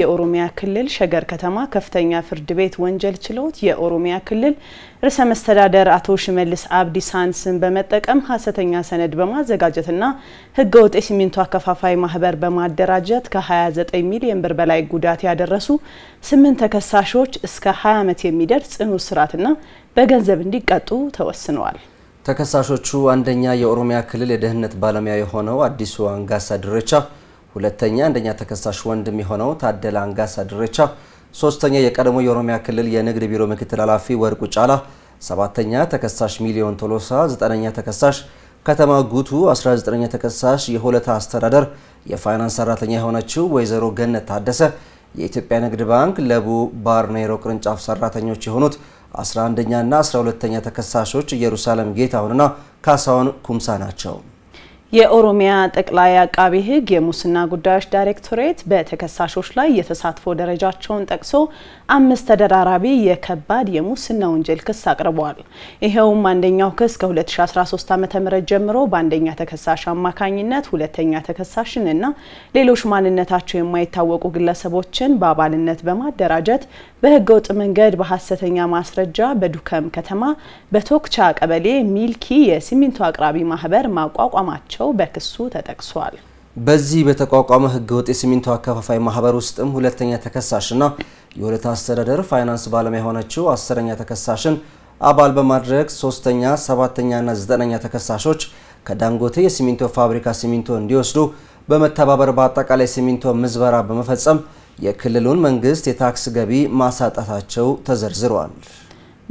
የኦሮሚያ ክልል ሸገር ከተማ ከፍተኛ ፍርድ ቤት ወንጀል ችሎት የኦሮሚያ ክልል ርዕሰ መስተዳደር አቶ ሽመልስ አብዲሳን ስም በመጠቀም ሀሰተኛ ሰነድ በማዘጋጀትና ህገወጥ የሲሚንቶ አከፋፋይ ማህበር በማደራጀት ከ29 ሚሊዮን ብር በላይ ጉዳት ያደረሱ ስምንት ተከሳሾች እስከ 20 ዓመት የሚደርስ ጽኑ እስራትና በገንዘብ እንዲቀጡ ተወስነዋል። ተከሳሾቹ አንደኛ የኦሮሚያ ክልል የደህንነት ባለሙያ የሆነው አዲሱ አንጋሳ ድርቻ ሁለተኛ አንደኛ ተከሳሽ ወንድም የሆነው ታደለ አንጋሳ ድሬቻ፣ ሶስተኛ የቀድሞ የኦሮሚያ ክልል የንግድ ቢሮ ምክትል ኃላፊ ወርቁ ጫላ፣ ሰባተኛ ተከሳሽ ሚሊዮን ቶሎሳ፣ ዘጠነኛ ተከሳሽ ከተማ ጉቱ፣ 19ኛ ተከሳሽ የሆለታ አስተዳደር የፋይናንስ ሰራተኛ የሆነችው ወይዘሮ ገነት ታደሰ፣ የኢትዮጵያ ንግድ ባንክ ለቡ ባርኔሮ ቅርንጫፍ ሰራተኞች የሆኑት 11ኛና 12ኛ ተከሳሾች ኢየሩሳሌም ጌታሁንና ካሳሁን ኩምሳ ናቸው። የኦሮሚያ ጠቅላይ አቃቢ ሕግ የሙስና ጉዳዮች ዳይሬክቶሬት በተከሳሾች ላይ የተሳትፎ ደረጃቸውን ጠቅሶ አምስት ተደራራቢ የከባድ የሙስና ወንጀል ክስ አቅርበዋል። ይኸውም አንደኛው ክስ ከ2013 ዓ ም ጀምሮ በአንደኛ ተከሳሽ አማካኝነት ሁለተኛ ተከሳሽን እና ሌሎች ማንነታቸው የማይታወቁ ግለሰቦችን በአባልነት በማደራጀት በህገወጥ መንገድ በሀሰተኛ ማስረጃ በዱከም ከተማ በቶክቻ ቀበሌ ሚልኪ የሲሚንቶ አቅራቢ ማህበር ማቋቋማቸው መሆናቸው በክሱ ተጠቅሷል። በዚህ በተቋቋመ ህገወጥ የሲሚንቶ አከፋፋይ ማህበር ውስጥም ሁለተኛ ተከሳሽና የወለታ አስተዳደር ፋይናንስ ባለሙያ የሆነችው አስረኛ ተከሳሽን አባል በማድረግ ሶስተኛ፣ ሰባተኛና ዘጠነኛ ተከሳሾች ከዳንጎቴ የሲሚንቶ ፋብሪካ ሲሚንቶ እንዲወስዱ በመተባበር በአጠቃላይ ሲሚንቶ ምዝበራ በመፈጸም የክልሉን መንግስት የታክስ ገቢ ማሳጣታቸው ተዘርዝሯል።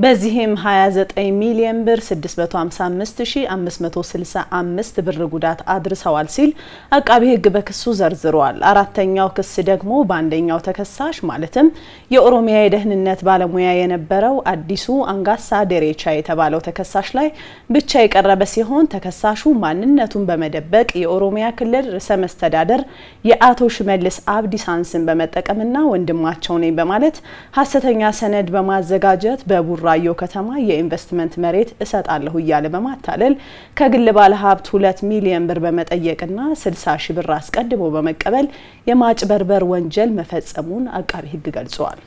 በዚህም 29 ሚሊዮን ብር 655565 ብር ጉዳት አድርሰዋል ሲል አቃቢ ሕግ በክሱ ዘርዝሯል። አራተኛው ክስ ደግሞ በአንደኛው ተከሳሽ ማለትም የኦሮሚያ የደህንነት ባለሙያ የነበረው አዲሱ አንጋሳ ደሬቻ የተባለው ተከሳሽ ላይ ብቻ የቀረበ ሲሆን ተከሳሹ ማንነቱን በመደበቅ የኦሮሚያ ክልል ርዕሰ መስተዳደር የአቶ ሽመልስ አብዲሳንስን በመጠቀምና ወንድማቸው ነኝ በማለት ሀሰተኛ ሰነድ በማዘጋጀት በቡራ ለቡራዮ ከተማ የኢንቨስትመንት መሬት እሰጣለሁ እያለ በማታለል ከግል ባለሀብት ሁለት ሚሊዮን ብር በመጠየቅና ስልሳ ሺ ብር አስቀድሞ በመቀበል የማጭበርበር ወንጀል መፈጸሙን አቃቢ ህግ ገልጿል።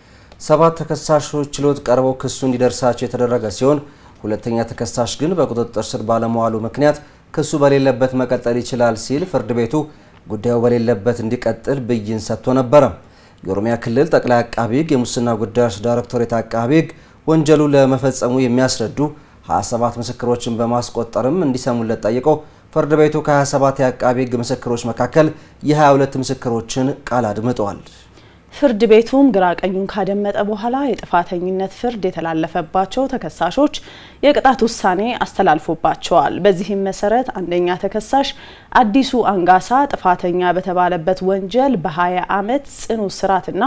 ሰባት ተከሳሾች ችሎት ቀርበው ክሱ እንዲደርሳቸው የተደረገ ሲሆን ሁለተኛ ተከሳሽ ግን በቁጥጥር ስር ባለመዋሉ ምክንያት ክሱ በሌለበት መቀጠል ይችላል ሲል ፍርድ ቤቱ ጉዳዩ በሌለበት እንዲቀጥል ብይን ሰጥቶ ነበረ። የኦሮሚያ ክልል ጠቅላይ አቃቢ ህግ የሙስና ጉዳዮች ዳይሬክቶሬት አቃቢ ወንጀሉ ለመፈጸሙ የሚያስረዱ 27 ምስክሮችን በማስቆጠርም እንዲሰሙለት ጠይቀው ፍርድ ቤቱ ከ27 የአቃቢ ሕግ ምስክሮች መካከል የ22 ምስክሮችን ቃል አድምጠዋል። ፍርድ ቤቱም ግራ ቀኙን ካደመጠ በኋላ የጥፋተኝነት ፍርድ የተላለፈባቸው ተከሳሾች የቅጣት ውሳኔ አስተላልፎባቸዋል። በዚህም መሰረት አንደኛ ተከሳሽ አዲሱ አንጋሳ ጥፋተኛ በተባለበት ወንጀል በ20 ዓመት ጽኑ እስራትና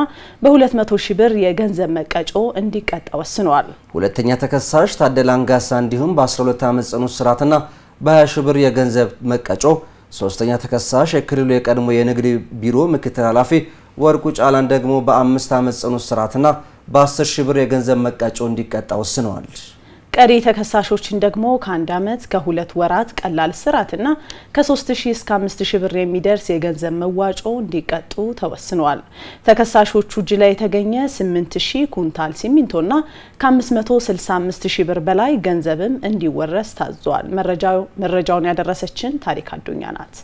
በ200 ሺህ ብር የገንዘብ መቀጮ እንዲቀጣ ወስኗል። ሁለተኛ ተከሳሽ ታደለ አንጋሳ እንዲሁም በ12 ዓመት ጽኑ እስራትና በ20 ሺህ ብር የገንዘብ መቀጮ ሶስተኛ ተከሳሽ የክልሉ የቀድሞ የንግድ ቢሮ ምክትል ኃላፊ ወርቁ ጫላን ደግሞ በአምስት ዓመት ጽኑ እስራትና በ10 ሺህ ብር የገንዘብ መቀጮ እንዲቀጣ ወስነዋል። ቀሪ ተከሳሾችን ደግሞ ከአንድ ዓመት ከሁለት ወራት ቀላል እስራትና ከ3 እስከ 5 ሺህ ብር የሚደርስ የገንዘብ መዋጮ እንዲቀጡ ተወስኗል። ተከሳሾቹ እጅ ላይ የተገኘ 8 ሺህ ኩንታል ሲሚንቶና ከ 565000 ሺህ ብር በላይ ገንዘብም እንዲወረስ ታዟል። መረጃውን ያደረሰችን ታሪክ አዱኛ ናት።